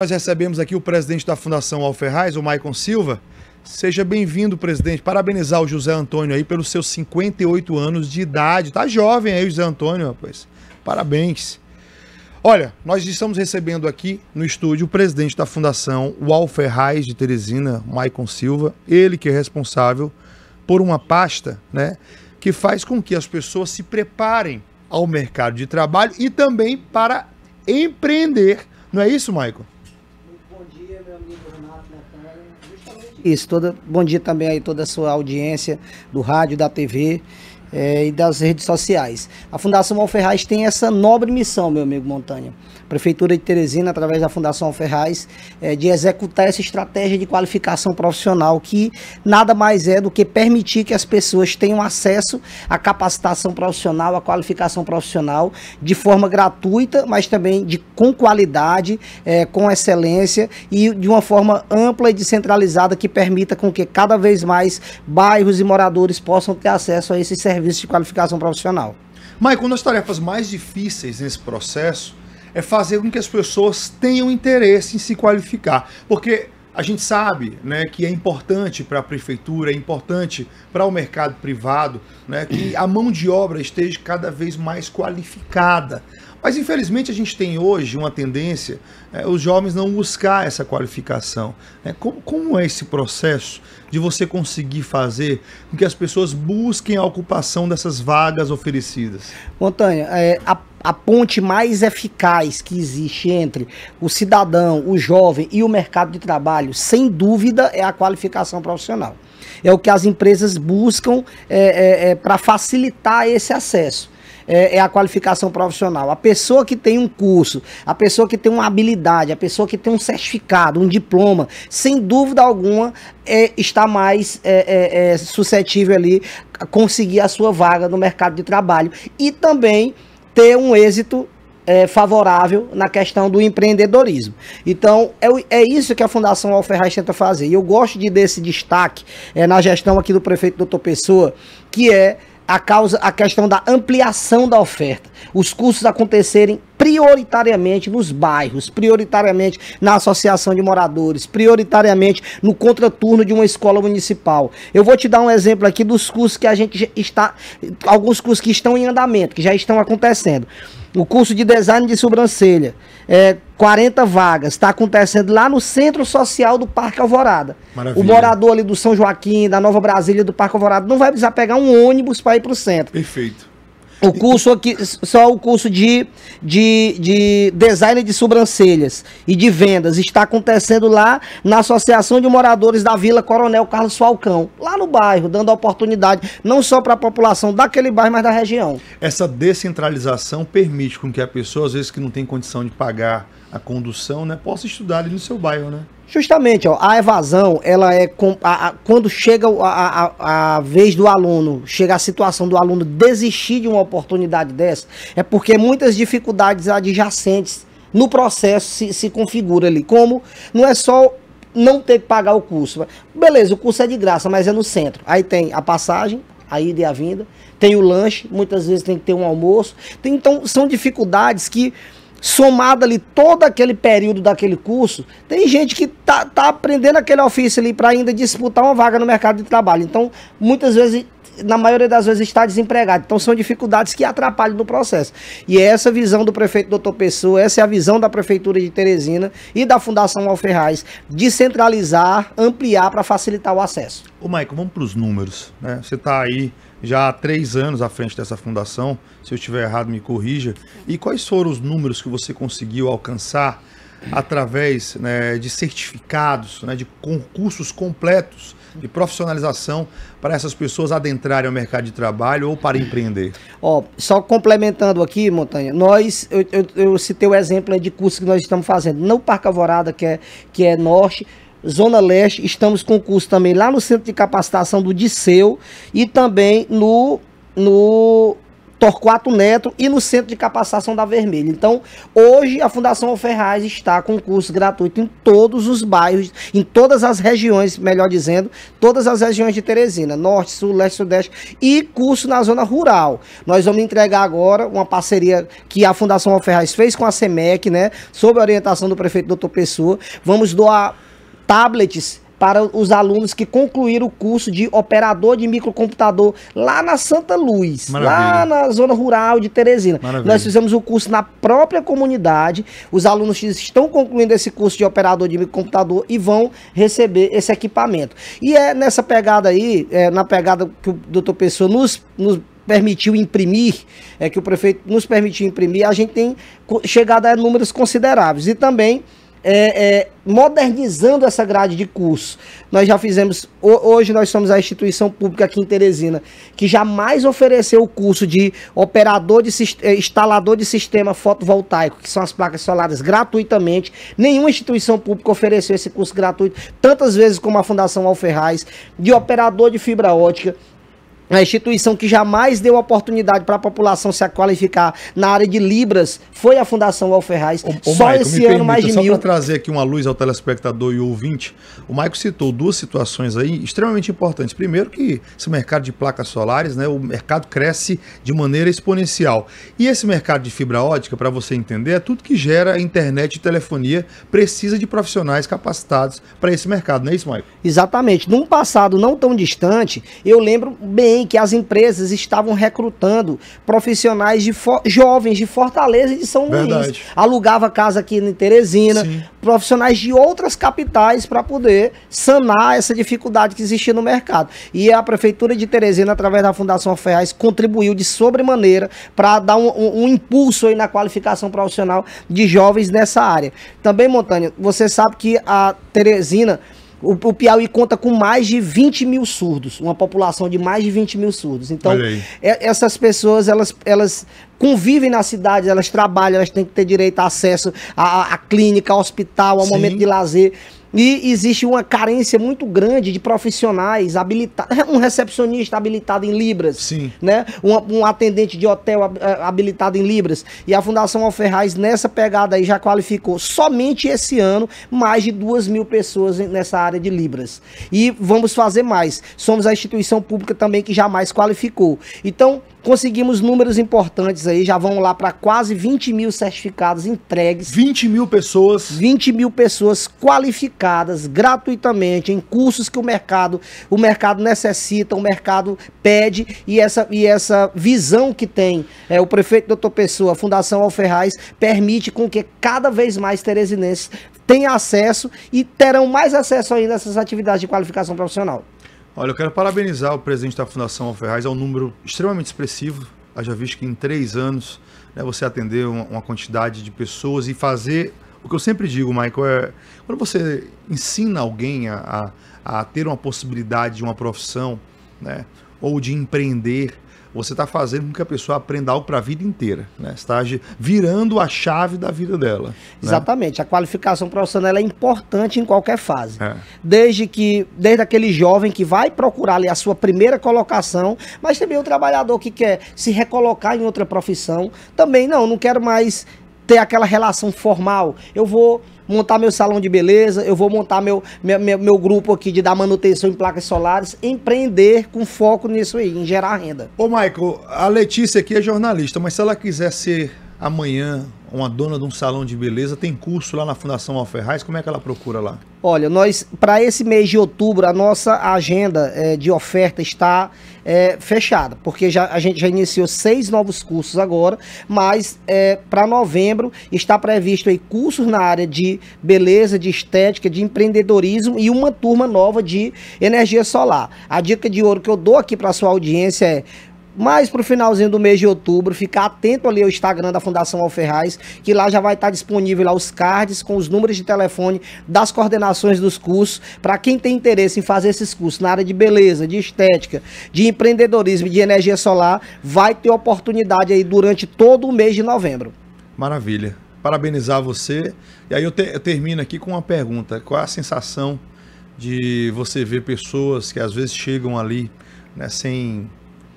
Nós recebemos aqui o presidente da Fundação Alferraz, o Maicon Silva. Seja bem-vindo, presidente. Parabenizar o José Antônio aí pelos seus 58 anos de idade. Tá jovem aí, José Antônio, rapaz. Parabéns. Olha, nós estamos recebendo aqui no estúdio o presidente da Fundação Alferraz de Teresina, Maicon Silva. Ele que é responsável por uma pasta, né, que faz com que as pessoas se preparem ao mercado de trabalho e também para empreender. Não é isso, Maicon? Isso, toda, bom dia também aí toda a sua audiência do rádio, da TV é, e das redes sociais. A Fundação Alferraz tem essa nobre missão, meu amigo Montanha. Prefeitura de Teresina, através da Fundação Alferraz, é, de executar essa estratégia de qualificação profissional, que nada mais é do que permitir que as pessoas tenham acesso à capacitação profissional, à qualificação profissional, de forma gratuita, mas também de, com qualidade, é, com excelência e de uma forma ampla e descentralizada que permita com que cada vez mais bairros e moradores possam ter acesso a esses serviços serviço de qualificação profissional. Mike, uma das tarefas mais difíceis nesse processo é fazer com que as pessoas tenham interesse em se qualificar. Porque a gente sabe né, que é importante para a prefeitura, é importante para o mercado privado, né, que a mão de obra esteja cada vez mais qualificada. Mas infelizmente a gente tem hoje uma tendência, é, os jovens não buscar essa qualificação. Né? Como, como é esse processo de você conseguir fazer com que as pessoas busquem a ocupação dessas vagas oferecidas? Montanha, é, a a ponte mais eficaz que existe entre o cidadão, o jovem e o mercado de trabalho, sem dúvida, é a qualificação profissional. É o que as empresas buscam é, é, é, para facilitar esse acesso é, é, a qualificação profissional. A pessoa que tem um curso, a pessoa que tem uma habilidade, a pessoa que tem um certificado, um diploma, sem dúvida alguma, é, está mais é, é, é suscetível ali a conseguir a sua vaga no mercado de trabalho. E também ter um êxito é, favorável na questão do empreendedorismo. Então, é, é isso que a Fundação Alferraz tenta fazer. E eu gosto de desse destaque é, na gestão aqui do prefeito Doutor Pessoa, que é a causa, a questão da ampliação da oferta. Os cursos acontecerem prioritariamente nos bairros, prioritariamente na associação de moradores, prioritariamente no contraturno de uma escola municipal. Eu vou te dar um exemplo aqui dos cursos que a gente está, alguns cursos que estão em andamento, que já estão acontecendo. O curso de design de sobrancelha, é, 40 vagas, está acontecendo lá no Centro Social do Parque Alvorada. Maravilha. O morador ali do São Joaquim, da Nova Brasília, do Parque Alvorada, não vai precisar pegar um ônibus para ir para o centro. Perfeito. O curso aqui, só o curso de, de, de design de sobrancelhas e de vendas está acontecendo lá na Associação de Moradores da Vila Coronel Carlos Falcão, lá no bairro, dando oportunidade não só para a população daquele bairro, mas da região. Essa descentralização permite com que a pessoa, às vezes que não tem condição de pagar a condução, né, possa estudar ali no seu bairro, né? Justamente, ó, a evasão, ela é com, a, a, quando chega a, a, a, vez do aluno, chega a situação do aluno desistir de uma oportunidade dessa, é porque muitas dificuldades adjacentes no processo se, se configura ali. Como não é só não ter que pagar o curso. Beleza, o curso é de graça, mas é no centro. Aí tem a passagem, a ida e a vinda, tem o lanche, muitas vezes tem que ter um almoço. Tem, então, são dificuldades que somado ali todo aquele período daquele curso, tem gente que tá, tá aprendendo aquele ofício ali para ainda disputar uma vaga no mercado de trabalho. Então, muitas vezes na maioria das vezes está desempregado. Então são dificuldades que atrapalham no processo. E é essa visão do prefeito Doutor Pessoa, essa é a visão da Prefeitura de Teresina e da Fundação Alferraz de centralizar, ampliar para facilitar o acesso. Ô Maicon, vamos para os números. Né? Você está aí já há três anos à frente dessa fundação, se eu estiver errado me corrija. E quais foram os números que você conseguiu alcançar através né, de certificados, né, de concursos completos de profissionalização para essas pessoas adentrarem ao mercado de trabalho ou para empreender? Ó, só complementando aqui, Montanha, nós, eu, eu, eu citei o exemplo né, de cursos que nós estamos fazendo no Parque Alvorada, que é, que é norte, Zona Leste, estamos com curso também lá no Centro de Capacitação do Disseu e também no, no Torquato Neto e no Centro de Capacitação da Vermelha. Então, hoje a Fundação Ferraz está com curso gratuito em todos os bairros, em todas as regiões, melhor dizendo, todas as regiões de Teresina, Norte, Sul, Leste, Sudeste e curso na zona rural. Nós vamos entregar agora uma parceria que a Fundação Ferraz fez com a SEMEC, né, sob a orientação do prefeito Doutor Pessoa. Vamos doar tablets para os alunos que concluíram o curso de operador de microcomputador lá na Santa Luz, Maravilha. lá na zona rural de Teresina. Maravilha. Nós fizemos o curso na própria comunidade. Os alunos estão concluindo esse curso de operador de microcomputador e vão receber esse equipamento. E é nessa pegada aí, é na pegada que o doutor Pessoa nos, nos permitiu imprimir, é que o prefeito nos permitiu imprimir, a gente tem chegado a números consideráveis. E também é, é, modernizando essa grade de curso. Nós já fizemos, hoje nós somos a instituição pública aqui em Teresina que jamais ofereceu o curso de operador de é, instalador de sistema fotovoltaico, que são as placas solares gratuitamente. Nenhuma instituição pública ofereceu esse curso gratuito, tantas vezes como a Fundação Alferraz, de operador de fibra ótica, a instituição que jamais deu oportunidade para a população se qualificar na área de Libras foi a Fundação Alferraz. só Maico, esse ano permita, mais de só mil. Só para trazer aqui uma luz ao telespectador e ouvinte, o Maico citou duas situações aí extremamente importantes. Primeiro que esse mercado de placas solares, né, o mercado cresce de maneira exponencial. E esse mercado de fibra ótica, para você entender, é tudo que gera internet e telefonia, precisa de profissionais capacitados para esse mercado, não é isso, Maico? Exatamente. Num passado não tão distante, eu lembro bem também que as empresas estavam recrutando profissionais de jovens de Fortaleza e de São Verdade. Luís. Alugava casa aqui em Teresina, Sim. profissionais de outras capitais para poder sanar essa dificuldade que existia no mercado. E a Prefeitura de Teresina, através da Fundação Ferraz, contribuiu de sobremaneira para dar um, um, um, impulso aí na qualificação profissional de jovens nessa área. Também, Montanha, você sabe que a Teresina o, o, Piauí conta com mais de 20 mil surdos, uma população de mais de 20 mil surdos. Então, é, essas pessoas, elas, elas convivem na cidade, elas trabalham, elas têm que ter direito a acesso à, clínica, ao hospital, ao Sim. momento de lazer. E existe uma carência muito grande de profissionais habilitados. Um recepcionista habilitado em Libras. Sim. Né? Um, um, atendente de hotel eh, habilitado em Libras. E a Fundação Alferraz, nessa pegada aí, já qualificou somente esse ano mais de duas mil pessoas nessa área de Libras. E vamos fazer mais. Somos a instituição pública também que jamais qualificou. Então, conseguimos números importantes aí, já vão lá para quase 20 mil certificados entregues. 20 mil pessoas. 20 mil pessoas qualificadas gratuitamente em cursos que o mercado, o mercado necessita, o mercado pede e essa, e essa visão que tem é, o prefeito Doutor Pessoa, a Fundação Alferraz, permite com que cada vez mais teresinenses tenham acesso e terão mais acesso ainda a essas atividades de qualificação profissional. Olha, eu quero parabenizar o presidente da Fundação Alferraz, é um número extremamente expressivo, haja visto que em três anos né, você atender uma quantidade de pessoas e fazer o que eu sempre digo, Michael, é quando você ensina alguém a, a, a ter uma possibilidade de uma profissão, né, ou de empreender, você está fazendo com que a pessoa aprenda algo para a vida inteira, né? Está virando a chave da vida dela. Né? Exatamente. Né? A qualificação profissional é importante em qualquer fase. É. Desde que, desde aquele jovem que vai procurar ali a sua primeira colocação, mas também o trabalhador que quer se recolocar em outra profissão, também não, não quero mais ter aquela relação formal. Eu vou montar meu salão de beleza, eu vou montar meu, meu, meu, meu grupo aqui de dar manutenção em placas solares, empreender com foco nisso aí, em gerar renda. Ô, Michael a Letícia aqui é jornalista, mas se ela quiser ser amanhã uma dona de um salão de beleza tem curso lá na Fundação Alferraz, como é que ela procura lá? Olha, nós para esse mês de outubro a nossa agenda é, de oferta está é, fechada, porque já, a gente já iniciou seis novos cursos agora, mas é, para novembro está previsto aí cursos na área de beleza, de estética, de empreendedorismo e uma turma nova de energia solar. A dica de ouro que eu dou aqui para sua audiência é mais pro finalzinho do mês de outubro, ficar atento ali ao Instagram da Fundação Alferraz, que lá já vai estar disponível lá os cards com os números de telefone das coordenações dos cursos, para quem tem interesse em fazer esses cursos na área de beleza, de estética, de empreendedorismo, de energia solar, vai ter oportunidade aí durante todo o mês de novembro. Maravilha. Parabenizar você. E aí eu, te, eu termino aqui com uma pergunta. Qual é a sensação de você ver pessoas que às vezes chegam ali né, sem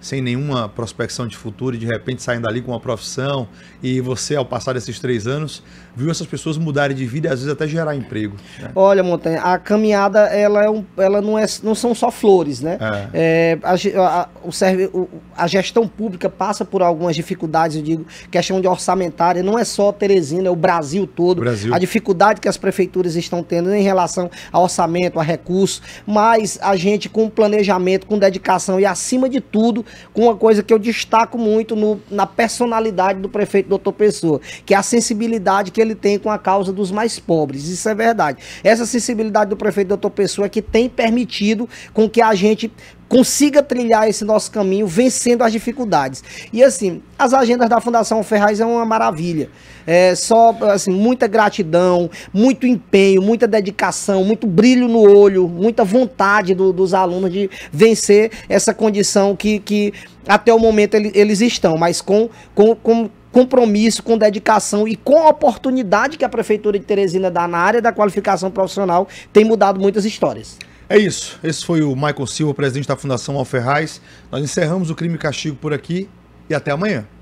sem nenhuma prospecção de futuro e de repente saindo dali com uma profissão e você, ao passar desses três anos, viu essas pessoas mudarem de vida e às vezes até gerar emprego. Né? Olha, Montanha, a caminhada ela, é um, ela não, é, não são só flores, né? É. É, a, a, o serve, a gestão pública passa por algumas dificuldades, eu digo, questão de orçamentária, não é só Teresina, é o Brasil todo. O Brasil. A dificuldade que as prefeituras estão tendo em relação a orçamento, a recursos, mas a gente com planejamento, com dedicação e acima de tudo, com uma coisa que eu destaco muito no, na personalidade do prefeito Doutor Pessoa, que é a sensibilidade que ele tem com a causa dos mais pobres. Isso é verdade. Essa sensibilidade do prefeito Doutor Pessoa é que tem permitido com que a gente consiga trilhar esse nosso caminho vencendo as dificuldades. E assim, as agendas da Fundação Ferraz é uma maravilha. É só assim, muita gratidão, muito empenho, muita dedicação, muito brilho no olho, muita vontade do, dos alunos de vencer essa condição que, que até o momento eles estão, mas com, com, com compromisso, com dedicação e com a oportunidade que a Prefeitura de Teresina dá na área da qualificação profissional, tem mudado muitas histórias. É isso. Esse foi o Michael Silva, presidente da Fundação Alferraz. Nós encerramos o Crime e Castigo por aqui e até amanhã.